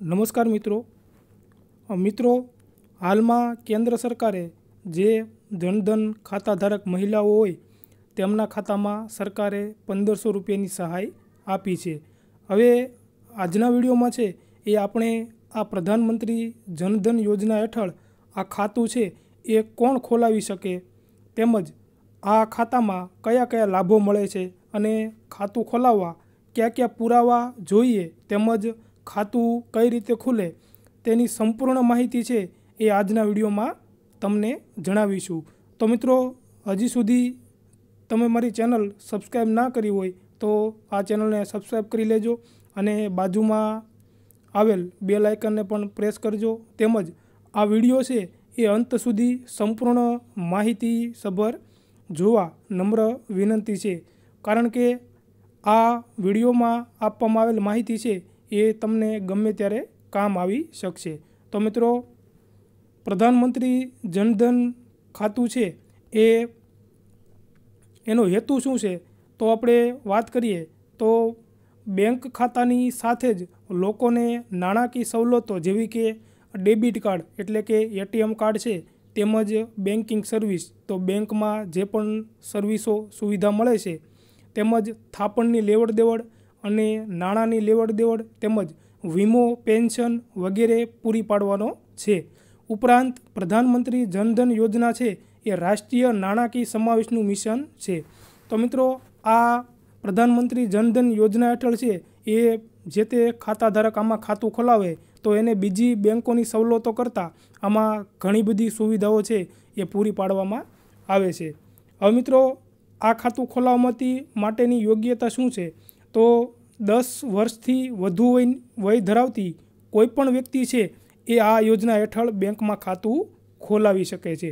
નમસ્કાર મિત્રો મિત્રો હાલમાં કેન્દ્ર સરકારે જે જનધન ખાતાધારક મહિલાઓ હોય તેમના ખાતામાં સરકારે પંદરસો રૂપિયાની સહાય આપી છે હવે આજના વિડીયોમાં છે એ આપણે આ પ્રધાનમંત્રી જનધન યોજના હેઠળ આ ખાતું છે એ કોણ ખોલાવી શકે તેમજ આ ખાતામાં કયા કયા લાભો મળે છે અને ખાતું ખોલાવવા કયા કયા પુરાવા જોઈએ તેમજ ખાતું કઈ રીતે ખુલે તેની સંપૂર્ણ માહિતી છે એ આજના વિડીયોમાં તમને જણાવીશું તો મિત્રો હજી સુધી તમે મારી ચેનલ સબસ્ક્રાઈબ ના કરી હોય તો આ ચેનલને સબસ્ક્રાઈબ કરી લેજો અને બાજુમાં આવેલ બે લાઇકનને પણ પ્રેસ કરજો તેમજ આ વિડીયો છે એ અંત સુધી સંપૂર્ણ માહિતી સભર જોવા નમ્ર વિનંતી છે કારણ કે આ વિડીયોમાં આપવામાં આવેલ માહિતી છે એ તમને ગમે ત્યારે કામ આવી શકશે તો મિત્રો પ્રધાનમંત્રી જનધન ખાતું છે એ એનો હેતુ શું છે તો આપણે વાત કરીએ તો બેંક ખાતાની સાથે જ લોકોને નાણાકીય સવલતો જેવી કે ડેબિટ કાર્ડ એટલે કે એટીએમ કાર્ડ છે તેમજ બેન્કિંગ સર્વિસ તો બેંકમાં જે પણ સર્વિસો સુવિધા મળે છે તેમજ થાપણની લેવડ દેવડ અને નાણાંની લેવડ દેવડ તેમજ વીમો પેન્શન વગેરે પૂરી પાડવાનો છે ઉપરાંત પ્રધાનમંત્રી જનધન યોજના છે એ રાષ્ટ્રીય નાણાકીય સમાવેશનું મિશન છે તો મિત્રો આ પ્રધાનમંત્રી જનધન યોજના હેઠળ છે એ જે તે ખાતાધારક આમાં ખાતું ખોલાવે તો એને બીજી બેન્કોની સવલતો કરતાં આમાં ઘણી બધી સુવિધાઓ છે એ પૂરી પાડવામાં આવે છે હવે મિત્રો આ ખાતું ખોલાવવામાંથી માટેની યોગ્યતા શું છે તો દસ વર્ષથી વધુ વય ધરાવતી કોઈપણ વ્યક્તિ છે એ આ યોજના હેઠળ બેંકમાં ખાતું ખોલાવી શકે છે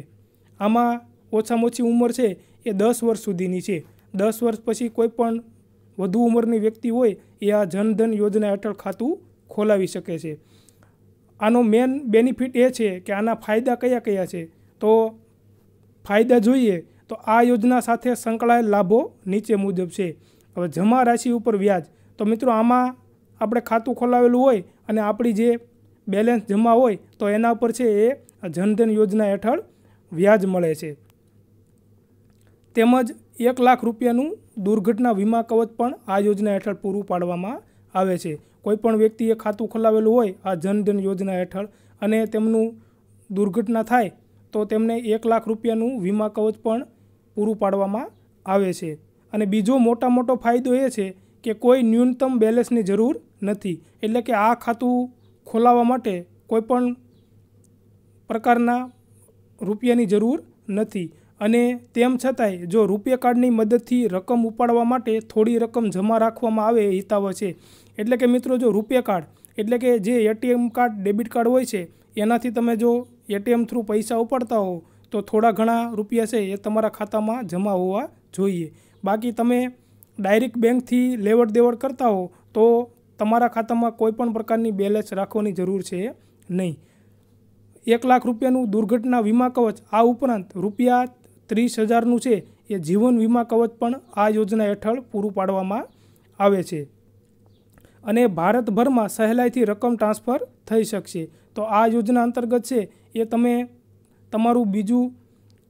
આમાં ઓછામાં ઓછી ઉંમર છે એ દસ વર્ષ સુધીની છે દસ વર્ષ પછી કોઈપણ વધુ ઉંમરની વ્યક્તિ હોય એ આ જનધન યોજના હેઠળ ખાતું ખોલાવી શકે છે આનો મેન બેનિફિટ એ છે કે આના ફાયદા કયા કયા છે તો ફાયદા જોઈએ તો આ યોજના સાથે સંકળાયેલ લાભો નીચે મુજબ છે હવે જમા રાશિ ઉપર વ્યાજ તો મિત્રો આમાં આપણે ખાતું ખોલાવેલું હોય અને આપણી જે બેલેન્સ જમા હોય તો એના ઉપર છે એ જનધન યોજના હેઠળ વ્યાજ મળે છે તેમજ એક લાખ રૂપિયાનું દુર્ઘટના વીમા કવચ પણ આ યોજના હેઠળ પૂરું પાડવામાં આવે છે કોઈપણ વ્યક્તિએ ખાતું ખોલાવેલું હોય આ જનધન યોજના હેઠળ અને તેમનું દુર્ઘટના થાય તો તેમને એક લાખ રૂપિયાનું વીમા કવચ પણ પૂરું પાડવામાં આવે છે અને બીજો મોટા મોટો ફાયદો એ છે કે કોઈ ન્યૂનતમ બેલેન્સની જરૂર નથી એટલે કે આ ખાતું ખોલાવવા માટે કોઈપણ પ્રકારના રૂપિયાની જરૂર નથી અને તેમ છતાંય જો રૂપિયા કાર્ડની મદદથી રકમ ઉપાડવા માટે થોડી રકમ જમા રાખવામાં આવે હિતાવ છે એટલે કે મિત્રો જો રૂપિયા કાર્ડ એટલે કે જે એટીએમ કાર્ડ ડેબિટ કાર્ડ હોય છે એનાથી તમે જો એટીએમ થ્રુ પૈસા ઉપાડતા હો તો થોડા ઘણા રૂપિયા છે એ તમારા ખાતામાં જમા હોવા જોઈએ બાકી તમે ડાયરેક્ટ બેંકથી લેવડ દેવડ કરતા હો તો તમારા ખાતામાં કોઈપણ પ્રકારની બેલેન્સ રાખવાની જરૂર છે નહીં એક લાખ રૂપિયાનું દુર્ઘટના વીમા કવચ આ ઉપરાંત રૂપિયા ત્રીસ હજારનું છે એ જીવન વીમા કવચ પણ આ યોજના હેઠળ પૂરું પાડવામાં આવે છે અને ભારતભરમાં સહેલાઈથી રકમ ટ્રાન્સફર થઈ શકશે તો આ યોજના અંતર્ગત છે એ તમે તમારું બીજું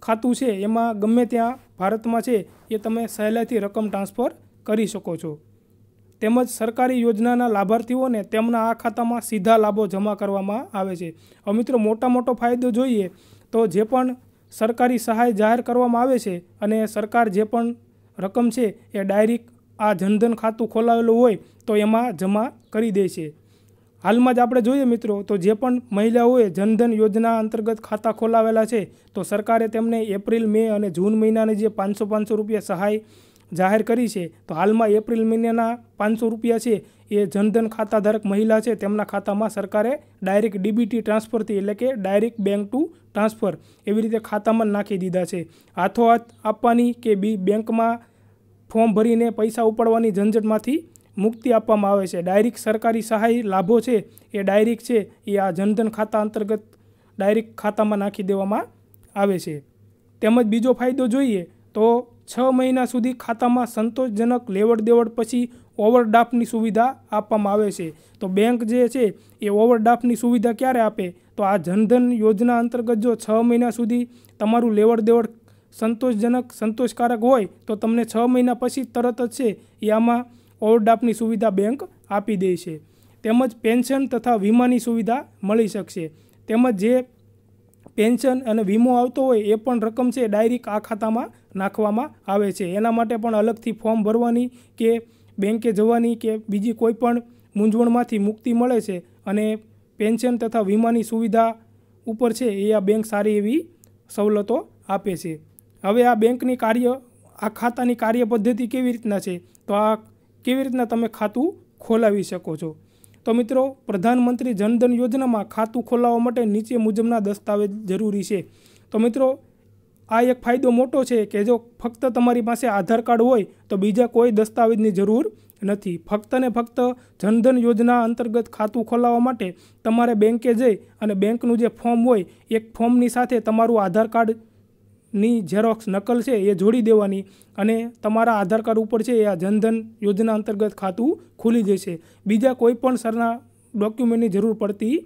ખાતું છે એમાં ગમે ત્યાં ભારતમાં છે એ તમે સહેલાઈથી રકમ ટ્રાન્સફર કરી શકો છો તેમજ સરકારી યોજનાના લાભાર્થીઓને તેમના આ ખાતામાં સીધા લાભો જમા કરવામાં આવે છે હવે મિત્રો મોટા મોટો ફાયદો જોઈએ તો જે પણ સરકારી સહાય જાહેર કરવામાં આવે છે અને સરકાર જે પણ રકમ છે એ ડાયરેક્ટ આ જનધન ખાતું ખોલાવેલું હોય તો એમાં જમા કરી દે છે હાલમાં જ આપણે જોઈએ મિત્રો તો જે પણ મહિલાઓએ જનધન યોજના અંતર્ગત ખાતા ખોલાવેલા છે તો સરકારે તેમને એપ્રિલ મે અને જૂન મહિનાની જે પાંચસો પાંચસો રૂપિયા સહાય જાહેર કરી છે તો હાલમાં એપ્રિલ મહિનાના પાંચસો રૂપિયા છે એ જનધન ખાતા ધારક મહિલા છે તેમના ખાતામાં સરકારે ડાયરેક્ટ ડીબીટી ટ્રાન્સફરથી એટલે કે ડાયરેક્ટ બેંક ટુ ટ્રાન્સફર એવી રીતે ખાતામાં નાખી દીધા છે હાથોહાથ આપવાની કે બી બેંકમાં ફોર્મ ભરીને પૈસા ઉપાડવાની ઝંઝટમાંથી મુક્તિ આપવામાં આવે છે ડાયરેક્ટ સરકારી સહાય લાભો છે એ ડાયરેક્ટ છે એ આ જનધન ખાતા અંતર્ગત ડાયરેક્ટ ખાતામાં નાખી દેવામાં આવે છે તેમજ બીજો ફાયદો જોઈએ તો છ મહિના સુધી ખાતામાં સંતોષજનક લેવડ દેવડ પછી ઓવરડ્રાફ્ટની સુવિધા આપવામાં આવે છે તો બેંક જે છે એ ઓવરડ્રાફ્ટની સુવિધા ક્યારે આપે તો આ જનધન યોજના અંતર્ગત જો છ મહિના સુધી તમારું લેવડ દેવડ સંતોષજનક સંતોષકારક હોય તો તમને છ મહિના પછી તરત જ છે એ આમાં ઓવરડ્રાફ્ટની સુવિધા બેંક આપી દે છે તેમજ પેન્શન તથા વીમાની સુવિધા મળી શકશે તેમજ જે પેન્શન અને વીમો આવતો હોય એ પણ રકમ છે ડાયરેક્ટ આ ખાતામાં નાખવામાં આવે છે એના માટે પણ અલગથી ફોર્મ ભરવાની કે બેંકે જવાની કે બીજી કોઈ પણ મૂંઝવણમાંથી મુક્તિ મળે છે અને પેન્શન તથા વીમાની સુવિધા ઉપર છે એ આ બેંક સારી એવી સવલતો આપે છે હવે આ બેંકની કાર્ય આ ખાતાની કાર્ય પદ્ધતિ કેવી રીતના છે તો આ કેવી રીતના તમે ખાતું ખોલાવી શકો છો તો મિત્રો પ્રધાનમંત્રી જનધન યોજનામાં ખાતું ખોલાવવા માટે નીચે મુજબના દસ્તાવેજ જરૂરી છે તો મિત્રો આ એક ફાયદો મોટો છે કે જો ફક્ત તમારી પાસે આધાર કાર્ડ હોય તો બીજા કોઈ દસ્તાવેજની જરૂર નથી ફક્ત ને ફક્ત જનધન યોજના અંતર્ગત ખાતું ખોલાવવા માટે તમારે બેંકે જઈ અને બેંકનું જે ફોર્મ હોય એક ફોર્મની સાથે તમારું આધાર કાર્ડ ની ઝેરોક્સ નકલ છે એ જોડી દેવાની અને તમારા આધાર કાર્ડ ઉપર છે એ આ જનધન યોજના અંતર્ગત ખાતું ખુલી જશે બીજા કોઈ પણ સરના ડોક્યુમેન્ટની જરૂર પડતી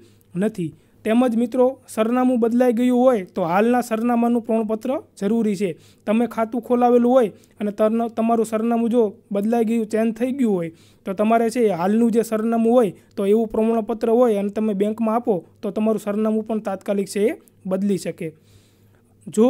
નથી તેમજ મિત્રો સરનામું બદલાઈ ગયું હોય તો હાલના સરનામાનું પ્રમાણપત્ર જરૂરી છે તમે ખાતું ખોલાવેલું હોય અને તરન તમારું સરનામું જો બદલાઈ ગયું ચેન્જ થઈ ગયું હોય તો તમારે છે હાલનું જે સરનામું હોય તો એવું પ્રમાણપત્ર હોય અને તમે બેંકમાં આપો તો તમારું સરનામું પણ તાત્કાલિક છે એ બદલી શકે જો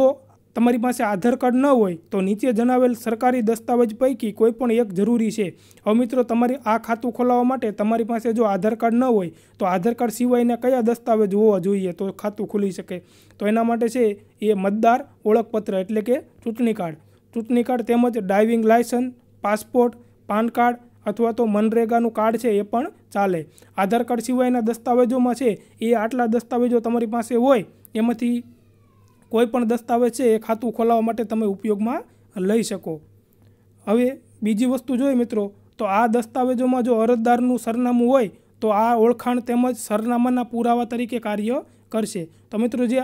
તમારી પાસે આધાર કાર્ડ ન હોય તો નીચે જણાવેલ સરકારી દસ્તાવેજ પૈકી કોઈ પણ એક જરૂરી છે હવે મિત્રો તમારી આ ખાતું ખોલાવવા માટે તમારી પાસે જો આધાર કાર્ડ ન હોય તો આધાર કાર્ડ સિવાયના કયા દસ્તાવેજ હોવા જોઈએ તો ખાતું ખુલી શકે તો એના માટે છે એ મતદાર ઓળખપત્ર એટલે કે ચૂંટણી કાર્ડ ચૂંટણી કાર્ડ તેમજ driving licence passport PAN card અથવા તો મનરેગાનું કાર્ડ છે એ પણ ચાલે આધાર કાર્ડ સિવાયના દસ્તાવેજોમાં છે એ આટલા દસ્તાવેજો તમારી પાસે હોય એમાંથી કોઈપણ દસ્તાવેજ છે એ ખાતું ખોલાવવા માટે તમે ઉપયોગમાં લઈ શકો હવે બીજી વસ્તુ જોઈએ મિત્રો તો આ દસ્તાવેજોમાં જો અરજદારનું સરનામું હોય તો આ ઓળખાણ તેમજ સરનામાના પુરાવા તરીકે કાર્ય કરશે તો મિત્રો જે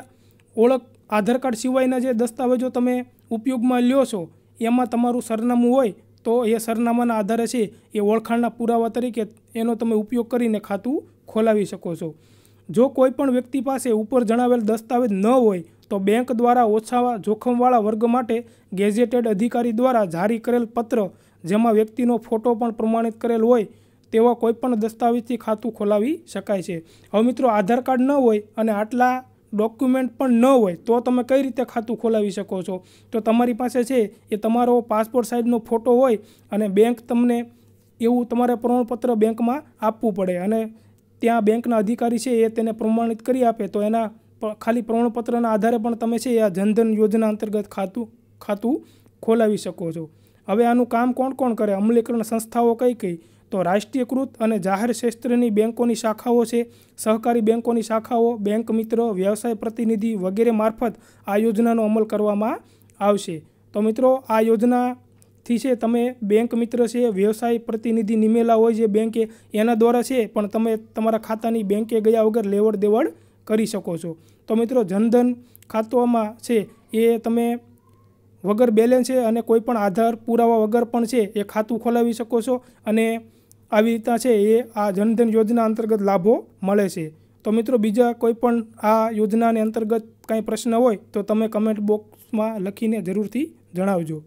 ઓળખ આધાર કાર્ડ સિવાયના જે દસ્તાવેજો તમે ઉપયોગમાં લ્યો છો એમાં તમારું સરનામું હોય તો એ સરનામાના આધારે છે એ ઓળખાણના પુરાવા તરીકે એનો તમે ઉપયોગ કરીને ખાતું ખોલાવી શકો છો જો કોઈ પણ વ્યક્તિ પાસે ઉપર જણાવેલ દસ્તાવેજ ન હોય તો બેંક દ્વારા ઓછા જોખમવાળા વર્ગ માટે ગેઝેટેડ અધિકારી દ્વારા જારી કરેલ પત્ર જેમાં વ્યક્તિનો ફોટો પણ પ્રમાણિત કરેલ હોય તેવા કોઈપણ દસ્તાવેજથી ખાતું ખોલાવી શકાય છે હવે મિત્રો આધાર કાર્ડ ન હોય અને આટલા ડોક્યુમેન્ટ પણ ન હોય તો તમે કઈ રીતે ખાતું ખોલાવી શકો છો તો તમારી પાસે છે એ તમારો પાસપોર્ટ સાઇઝનો ફોટો હોય અને બેંક તમને એવું તમારે પ્રમાણપત્ર બેંકમાં આપવું પડે અને ત્યાં બેંકના અધિકારી છે એ તેને પ્રમાણિત કરી આપે તો એના ખાલી પ્રમાણપત્રના આધારે પણ તમે છે એ આ જનધન યોજના અંતર્ગત ખાતું ખાતું ખોલાવી શકો છો હવે આનું કામ કોણ કોણ કરે અમલીકરણ સંસ્થાઓ કઈ કઈ તો રાષ્ટ્રીયકૃત અને જાહેર ક્ષેત્રની બેન્કોની શાખાઓ છે સહકારી બેંકોની શાખાઓ બેંક મિત્ર વ્યવસાય પ્રતિનિધિ વગેરે મારફત આ યોજનાનો અમલ કરવામાં આવશે તો મિત્રો આ યોજનાથી છે તમે બેંક મિત્ર છે વ્યવસાય પ્રતિનિધિ નિમેલા હોય જે બેંકે એના દ્વારા છે પણ તમે તમારા ખાતાની બેંકે ગયા વગર લેવડ દેવડ કરી શકો છો તો મિત્રો જનધન ખાતામાં છે એ તમે વગર બેલેન્સ છે અને કોઈપણ આધાર પુરાવા વગર પણ છે એ ખાતું ખોલાવી શકો છો અને આવી રીતના છે એ આ જનધન યોજના અંતર્ગત લાભો મળે છે તો મિત્રો બીજા કોઈપણ આ યોજનાને અંતર્ગત કાંઈ પ્રશ્ન હોય તો તમે કમેન્ટ બોક્સમાં લખીને જરૂરથી જણાવજો